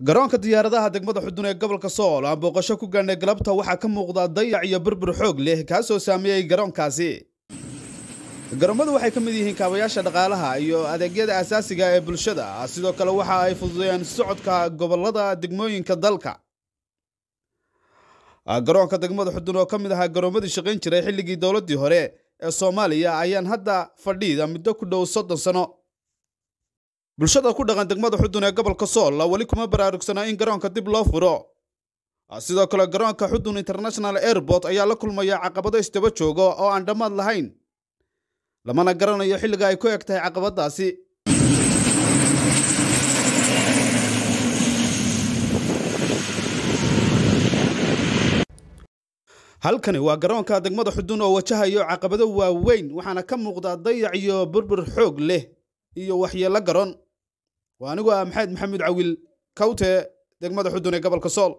garoonka diyaaradaha degmada xudun ee gobolka sool aan booqasho ku gaarnay galabta waxaa ka muuqda dayac iyo burbur xoog leh kaasoo saameeyey garoonkaasi garoomadu waxay ka mid yihiin kaabayaasha dhaqaalaha iyo adeegyada aasaasiga ee bulshada sidoo kale waxa ay fududeeyeen socodka gobolada degmooyinka dalka ah, garoonka degmada xudun oo ka mid ahaa garoomadii shaqayn jiray xilligii dowladdii hore ee soomaaliya ayaan hadda fadhiida muddo ku dhow soddon sano bulshada ku dhaqan degmada xudun ee gobolka sool weli kuma baraarugsanaa in garoonka dib loo furo ah, sidoo kale garoonka xudun international airport ayaa la kulmaya caqabado isdaba joogo oo aan dhammaad lahayn lamana garanayo xilliga ay ku eg tahay caqabadaasi halkani waa garoonka degmada xudun oo wajahayo caqabado waaweyn waxaana ka muuqda dayac iyo burbur xoog leh iyo waxyeello garoon waa anigu ah maxamed maxamed cawil kawte degmada xudun ee gobolka sool